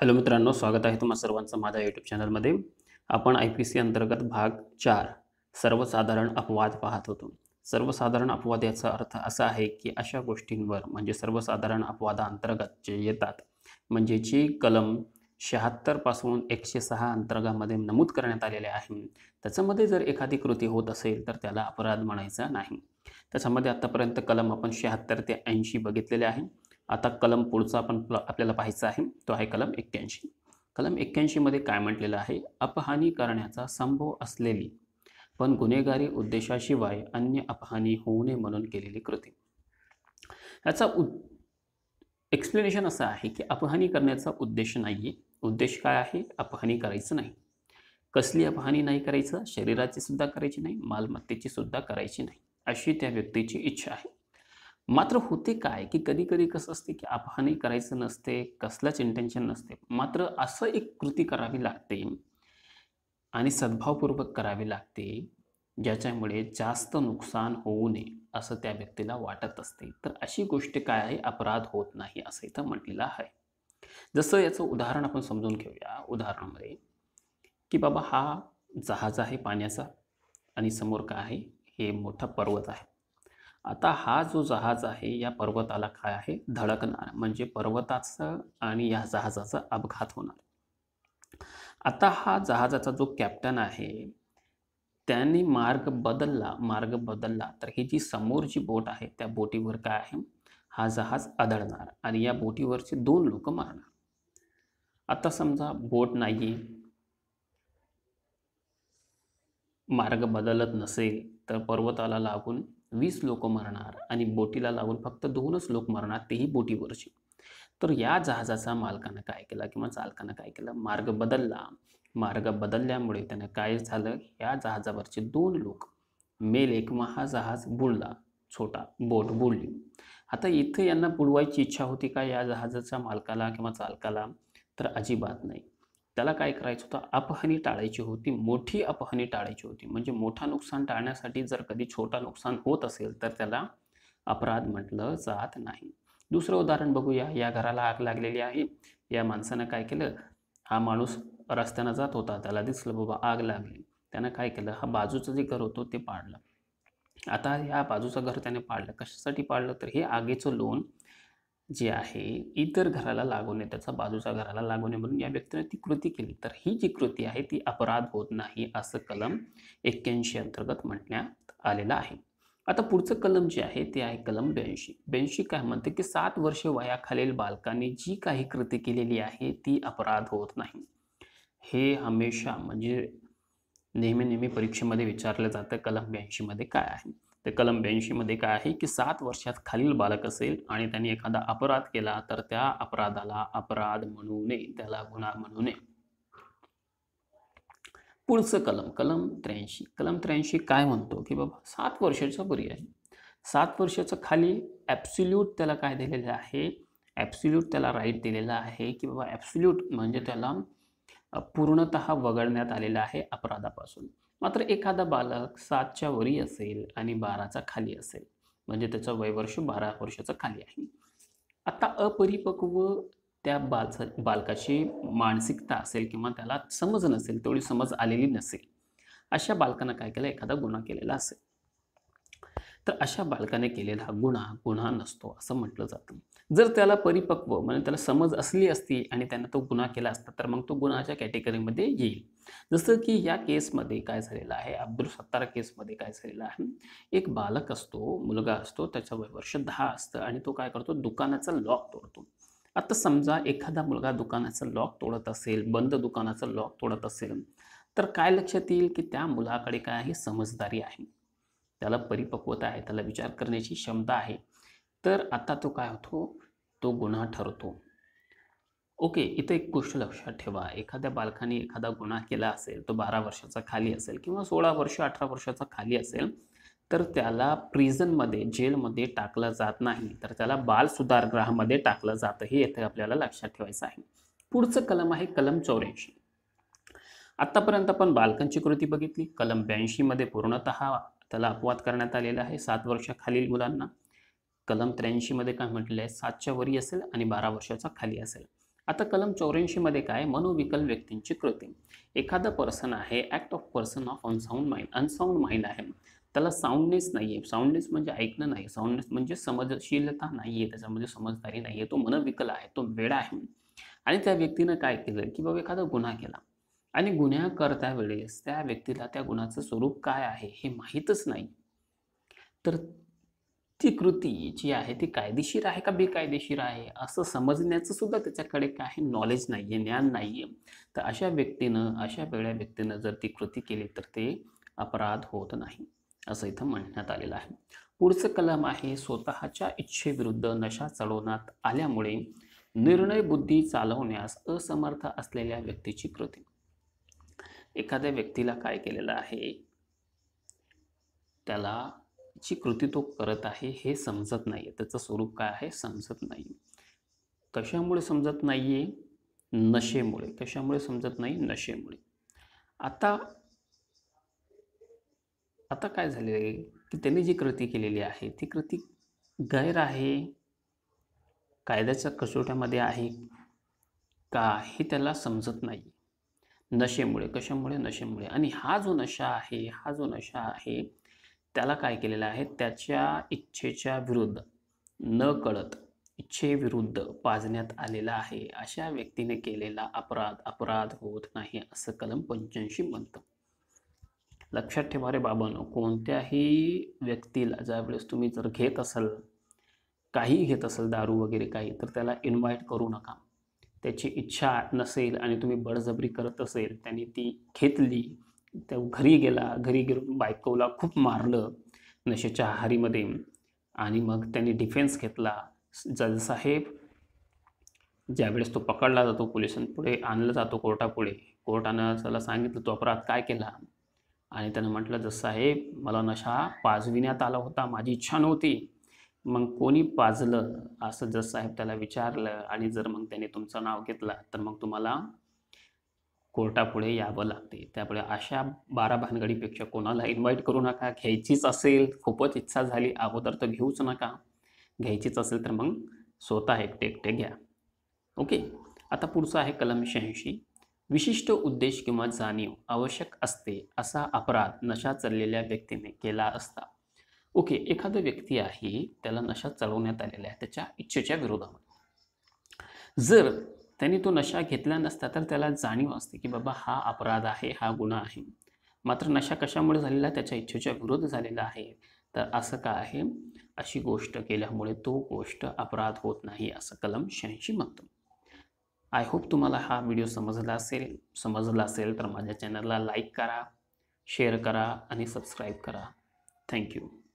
hello मित्रांनो स्वागत आहे तुम्हा सर्वांचं माझ्या यूट्यूब चॅनलमध्ये आपण आय पी सी अंतर्गत भाग चार सर्वसाधारण अपवाद पाहत होतो सर्वसाधारण अपवाद याचा अर्थ असा आहे की अशा गोष्टींवर म्हणजे सर्वसाधारण अपवादाअंतर्गत जे येतात म्हणजे जी कलम शहात्तरपासून एकशे सहा अंतर्गामध्ये नमूद करण्यात आलेले आहे त्याच्यामध्ये जर एखादी कृती होत असेल तर त्याला अपराध म्हणायचा नाही त्याच्यामध्ये आत्तापर्यंत कलम आपण शहात्तर ते ऐंशी बघितलेले आहे आता कलम पुढचा आपण आपल्याला पाहायचं आहे तो आहे कलम एक्क्याऐंशी कलम एक्क्याऐंशीमध्ये काय म्हटलेलं आहे अपहानी करण्याचा संभव असलेली पण गुन्हेगारी उद्देशाशिवाय अन्य अपहानी होऊ नये म्हणून केलेली कृती याचा उ एक्सप्लेनेशन असं आहे की अपहानी करण्याचा उद्देश नाही आहे उद्देश काय आहे अपहानी करायचं नाही कसली अपहानी नाही करायचं शरीराची सुद्धा करायची नाही मालमत्तेची सुद्धा करायची नाही अशी त्या व्यक्तीची इच्छा आहे मात्र होते काय की कधी कधी कसं असते की अपहानही करायचं नसते कसल्याच इंटेन्शन नसते मात्र असं एक कृती करावी लागते आणि सद्भावपूर्वक करावी लागते ज्याच्यामुळे जास्त नुकसान होऊ नये असं त्या व्यक्तीला वाटत असते तर अशी गोष्ट काय आहे अपराध होत नाही असं इथं म्हटलेलं आहे जसं याचं उदाहरण आपण समजून घेऊया उदाहरणामध्ये की बाबा हा जहाज आहे पाण्याचा आणि समोर काय आहे हे मोठा पर्वत आहे आता हा जो जहाज आहे या पर्वताला काय आहे धडकणार म्हणजे पर्वताचं आणि या जहाजाचा अपघात होणार आता हा जहाजाचा जो कॅप्टन आहे त्यांनी मार्ग बदलला मार्ग बदलला तर ही जी समोर जी बोट आहे त्या बोटीवर काय आहे हा जहाज आदळणार आणि या बोटीवरचे दोन लोक मारणार आता समजा बोट नाही मार्ग बदलत नसेल तर पर्वताला लागून वीस लोक मरणार आणि बोटीला लागून फक्त दोनच लोक मरणार तेही बोटीवरची तर या जहाजाचा मालकानं काय केला किंवा चालकानं काय केलं मार्ग बदलला मार्ग बदलल्यामुळे त्यानं काय झालं या जहाजावरचे दोन लोक मेल एक महाजहाज जहाज बुडला छोटा बोट बुडली आता इथे यांना बुडवायची इच्छा होती का या जहाजाच्या मालकाला किंवा चालकाला तर अजिबात नाही त्याला काय करायचं होतं अपहानी टाळायची होती मोठी अपहानी टाळायची होती म्हणजे मोठा नुकसान टाळण्यासाठी जर कधी छोटा नुकसान होत असेल तर त्याला अपराध म्हटलं जात नाही दुसरं उदाहरण बघूया या घराला आग लागलेली आहे या माणसानं काय केलं हा माणूस रस्त्यानं जात होता त्याला दिसलं बाबा आग लागली त्यानं काय केलं हा बाजूचं जे घर होतं ते पाडलं आता ह्या बाजूचं घर त्याने पाडलं कशासाठी पाडलं तर हे आगीचं लोन जी आहे इतर घराला लागू नये त्याचा बाजूच्या घराला लागू नये म्हणून या व्यक्तीने ती कृती केली तर ही जी कृती आहे ती अपराध होत नाही असं कलम एक्क्याऐंशी अंतर्गत म्हणण्यात आलेलं आहे आता पुढचं कलम जे आहे ते आहे कलम ब्याऐंशी ब्याऐंशी काय म्हणते की सात वर्षे वयाखालील बालकांनी जी काही कृती केलेली आहे ती अपराध होत नाही हे हमेशा म्हणजे नेहमी नेहमी परीक्षेमध्ये विचारलं जातं कलम ब्याऐंशीमध्ये काय आहे तर कलम ब्याऐंशीमध्ये काय आहे की सात वर्षात खालील बालक असेल आणि त्यांनी एखादा अपराध केला तर त्या अपराधाला अपराध म्हणू नये त्याला गुन्हा म्हणू नये पुढचं कलम कलम त्र्याऐंशी कलम त्र्याऐंशी काय म्हणतो की बाबा सात वर्षाचा बरी आहे सात वर्षाचं खाली ॲप्सुल्यूट त्याला काय दिलेलं आहे ॲप्सुल्यूट त्याला राईट दिलेला आहे की बाबा ॲप्सुल्यूट म्हणजे त्याला पूर्णत वगळण्यात आलेला आहे अपराधापासून मात्र एखादा बालक सातच्या वरी असेल आणि बाराचा खाली असेल म्हणजे त्याचं वयवर्ष बारा वर्षाचं खाली आहे आता अपरिपक्व त्या बालकाची मानसिकता असेल किंवा त्याला समज नसेल तेवढी समज आलेली नसेल अशा बालकानं काय केलं एखादा गुन्हा केलेला असेल तर अशा बालकाने केलेला गुन्हा गुन्हा नसतो असं म्हटलं जातं जर त्याला परिपक्व म्हणजे त्याला समज असली असती आणि त्यानं तो गुन्हा केला असता तर मग तो गुन्हाच्या कॅटेगरीमध्ये येईल जसं की या केसमध्ये काय झालेलं आहे अब्दुल सत्तार केसमध्ये काय झालेलं आहे एक बालक असतो मुलगा असतो त्याच्यावर वय वर्ष दहा असतं आणि तो काय करतो दुकानाचा लॉक तोडतो आता समजा एखादा मुलगा दुकानाचा लॉक तोडत असेल बंद दुकानाचा लॉक तोडत असेल तर काय लक्षात येईल की त्या मुलाकडे काय आहे समजदारी आहे त्याला परिपक्वता आहे त्याला विचार करण्याची क्षमता आहे तर आता तो काय होतो तो गुन्हा ठरतो ओके इथे एक गोष्ट लक्षात ठेवा एखाद्या बालकाने एखादा गुन्हा केला असेल तो बारा वर्षाचा खाली असेल किंवा सोळा वर्ष अठरा वर्षाचा खाली असेल तर त्याला प्रिझनमध्ये जेलमध्ये टाकलं जात नाही तर त्याला बाल सुधारगृहामध्ये टाकलं जातं हे येथे आपल्याला लक्षात ठेवायचं आहे पुढचं कलम आहे कलम चौऱ्याऐंशी आतापर्यंत आपण बालकांची कृती बघितली कलम ब्याऐंशीमध्ये पूर्णतः त्याला अपवाद करण्यात आलेला आहे सात वर्षाखालील मुलांना कलम त्र्याऐंशीमध्ये काय म्हटलेलं आहे सातच्या वरी असेल आणि बारा वर्षाचा खाली असेल आता कलम चौऱ्याऐंशीमध्ये काय मनोविकल व्यक्तींची कृती एखादं पर्सन आहे act of person of unsound mind unsound mind आहे त्याला साऊंडनेस नाही आहे साऊंडनेस म्हणजे ऐकणं नाही साऊंडनेस म्हणजे समजशीलता नाही आहे त्याच्यामध्ये समजदारी नाही आहे तो मनोविकल आहे तो वेडा आहे आणि त्या व्यक्तीनं काय केलं की बाबा एखादा गुन्हा केला आणि गुन्हा करता वेळेस त्या व्यक्तीला त्या गुणाचं स्वरूप काय आहे हे माहीतच नाही तर ती कृती जी आहे ती कायदेशीर आहे का बेकायदेशीर आहे असं समजण्याचं सुद्धा त्याच्याकडे काही नॉलेज नाही आहे ज्ञान नाही आहे तर अशा व्यक्तीनं अशा वेगळ्या व्यक्तीनं जर ती कृती केली तर ते अपराध होत नाही असं इथं म्हणण्यात आलेलं आहे पुढचं कलम आहे स्वतःच्या इच्छेविरुद्ध नशा चढवण्यात आल्यामुळे निर्णय बुद्धी चालवण्यास असमर्थ असलेल्या व्यक्तीची कृती एखाद्या व्यक्तीला काय केलेलं आहे त्याला जी कृती तो करत आहे हे समजत नाही आहे त्याचं स्वरूप काय आहे समजत नाही कशामुळे समजत नाही आहे नशेमुळे कशामुळे समजत नाही नशेमुळे आता आता काय झालेलं आहे की त्यांनी जी कृती केलेली आहे ती कृती गैर आहे कायद्याच्या कसोट्यामध्ये आहे का हे त्याला समजत नाही नशेमुळे कशामुळे नशेमुळे आणि हा जो नशा आहे हा जो नशा आहे त्याला काय केलेला आहे त्याच्या इच्छेच्या विरुद्ध न कळत इच्छेविरुद्ध पाजण्यात आलेला आहे अशा व्यक्तीने केलेला अपराध अपराध होत नाही असं कलम पंच्याऐंशी म्हणतं लक्षात ठेवा रे बाबांनो कोणत्याही व्यक्तीला ज्यावेळेस तुम्ही जर घेत असाल काही घेत असाल दारू वगैरे काही तर त्याला इन्व्हाइट करू नका त्याची इच्छा नसेल आणि तुम्ही बळजबरी करत असेल त्याने ती घेतली त्या घरी गेला घरी गेलो बायकोला खूप मारलं नशेच्या आहारीमध्ये आणि मग त्यांनी डिफेन्स घेतला जजसाहेब ज्यावेळेस तो पकडला जातो पोलिसांपुढे आणला जातो कोर्टापुढे कोर्टानं त्याला सांगितलं तो अपराध काय केला आणि त्यानं म्हटलं जसं मला नशा पाजविण्यात आला होता माझी इच्छा नव्हती मग कोणी पाजलं असं जर साहेब त्याला विचारलं आणि जर मग त्याने तुमचं नाव घेतलं तर मग तुम्हाला कोर्टापुढे यावं लागते त्यामुळे अशा बारा भानगडीपेक्षा कोणाला इन्व्हाइट करू नका घ्यायचीच असेल खूपच इच्छा झाली अगोदर तर घेऊच नका घ्यायचीच असेल तर मग स्वतः एकटे एकटे घ्या ओके आता पुढचं आहे कलम शहाऐंशी विशिष्ट उद्देश किंवा जाणीव आवश्यक असते असा अपराध नशा चाललेल्या व्यक्तीने केला असता ओके एखादा व्यक्ती आहे त्याला नशा चालवण्यात आलेल्या आहे त्याच्या इच्छेच्या विरोधामध्ये जर त्याने तो नशा घेतला नसता तर त्याला जाणीव असते की बाबा हा अपराध आहे हा गुन्हा आहे मात्र नशा कशामुळे झालेला त्याच्या इच्छेच्या विरोध झालेला आहे तर असं का आहे अशी गोष्ट केल्यामुळे तो गोष्ट अपराध होत नाही असं कलम शहाऐंशी म्हणतो आय होप तुम्हाला हा व्हिडिओ समजला असेल समजला असेल तर माझ्या चॅनलला लाईक करा शेअर करा आणि सबस्क्राईब करा थँक्यू